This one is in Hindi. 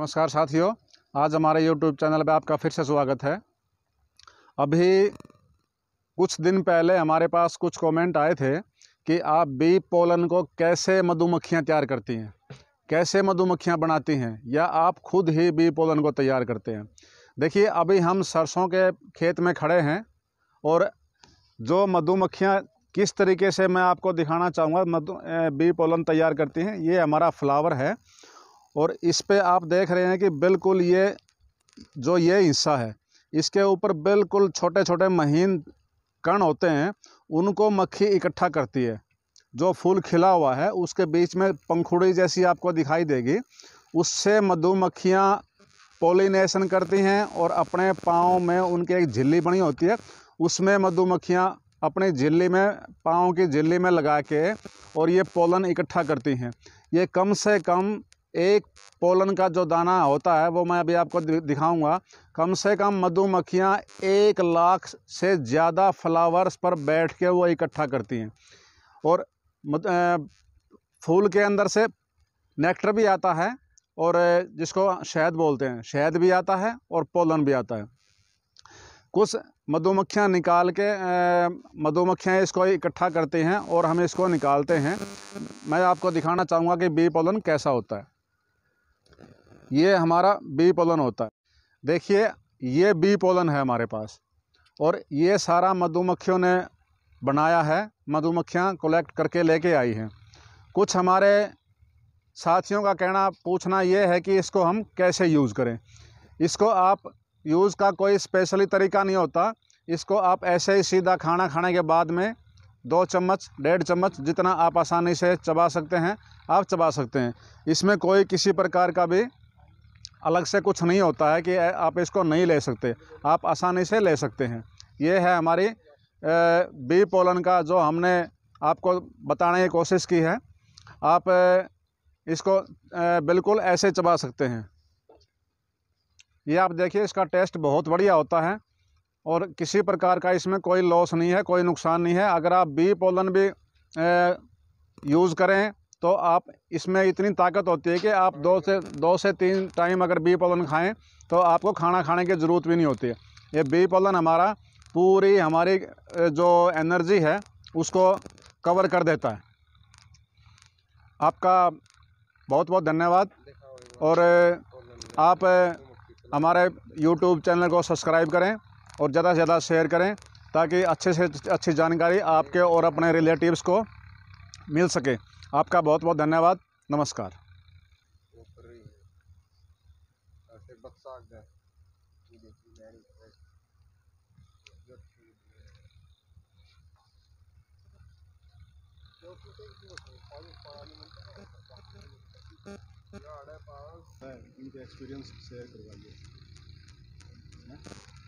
नमस्कार साथियों आज हमारे YouTube चैनल पर आपका फिर से स्वागत है अभी कुछ दिन पहले हमारे पास कुछ कमेंट आए थे कि आप बी पोलन को कैसे मधुमक्खियां तैयार करती हैं कैसे मधुमक्खियां बनाती हैं या आप खुद ही बी पोलन को तैयार करते हैं देखिए अभी हम सरसों के खेत में खड़े हैं और जो मधुमक्खियाँ किस तरीके से मैं आपको दिखाना चाहूँगा मधु बी पोलन तैयार करती हैं ये हमारा फ्लावर है और इस पर आप देख रहे हैं कि बिल्कुल ये जो ये हिस्सा है इसके ऊपर बिल्कुल छोटे छोटे महीन कण होते हैं उनको मक्खी इकट्ठा करती है जो फूल खिला हुआ है उसके बीच में पंखुड़ी जैसी आपको दिखाई देगी उससे मधुमक्खियाँ पोलिनेशन करती हैं और अपने पाँव में उनकी एक झिल्ली बनी होती है उसमें मधुमक्खियाँ अपनी झिल्ली में पाँव की झिल्ली में लगा के और ये पोलन इकट्ठा करती हैं ये कम से कम एक पोलन का जो दाना होता है वो मैं अभी आपको दिखाऊंगा कम से कम मधुमक्खियाँ एक लाख से ज़्यादा फ्लावर्स पर बैठ के वो इकट्ठा करती हैं और फूल के अंदर से नेक्टर भी आता है और जिसको शहद बोलते हैं शहद भी आता है और पोलन भी आता है कुछ मधुमक्खियाँ निकाल के मधुमक्खियाँ इसको इकट्ठा करती हैं और हम इसको निकालते हैं मैं आपको दिखाना चाहूँगा कि बी पोलन कैसा होता है ये हमारा बी पोलन होता है देखिए ये बी पोलन है हमारे पास और ये सारा मधुमक्खियों ने बनाया है मधुमक्खियाँ कलेक्ट करके लेके आई हैं कुछ हमारे साथियों का कहना पूछना ये है कि इसको हम कैसे यूज़ करें इसको आप यूज़ का कोई स्पेशली तरीका नहीं होता इसको आप ऐसे ही सीधा खाना खाने के बाद में दो चम्मच डेढ़ चम्मच जितना आप आसानी से चबा सकते हैं आप चबा सकते हैं इसमें कोई किसी प्रकार का भी अलग से कुछ नहीं होता है कि आप इसको नहीं ले सकते आप आसानी से ले सकते हैं ये है हमारी बी पोलन का जो हमने आपको बताने की कोशिश की है आप इसको बिल्कुल ऐसे चबा सकते हैं ये आप देखिए इसका टेस्ट बहुत बढ़िया होता है और किसी प्रकार का इसमें कोई लॉस नहीं है कोई नुकसान नहीं है अगर आप बी पोलन भी यूज़ करें तो आप इसमें इतनी ताकत होती है कि आप दो से दो से तीन टाइम अगर बी पलन खाएं तो आपको खाना खाने की ज़रूरत भी नहीं होती है ये बी पलन हमारा पूरी हमारी जो एनर्जी है उसको कवर कर देता है आपका बहुत बहुत धन्यवाद और आप हमारे यूट्यूब चैनल को सब्सक्राइब करें और ज़्यादा से ज़्यादा शेयर करें ताकि अच्छे से अच्छी जानकारी आपके और अपने रिलेटिव्स को मिल सके आपका बहुत बहुत धन्यवाद नमस्कार एक्सपीरियंस हाँ, शेयर करवाइए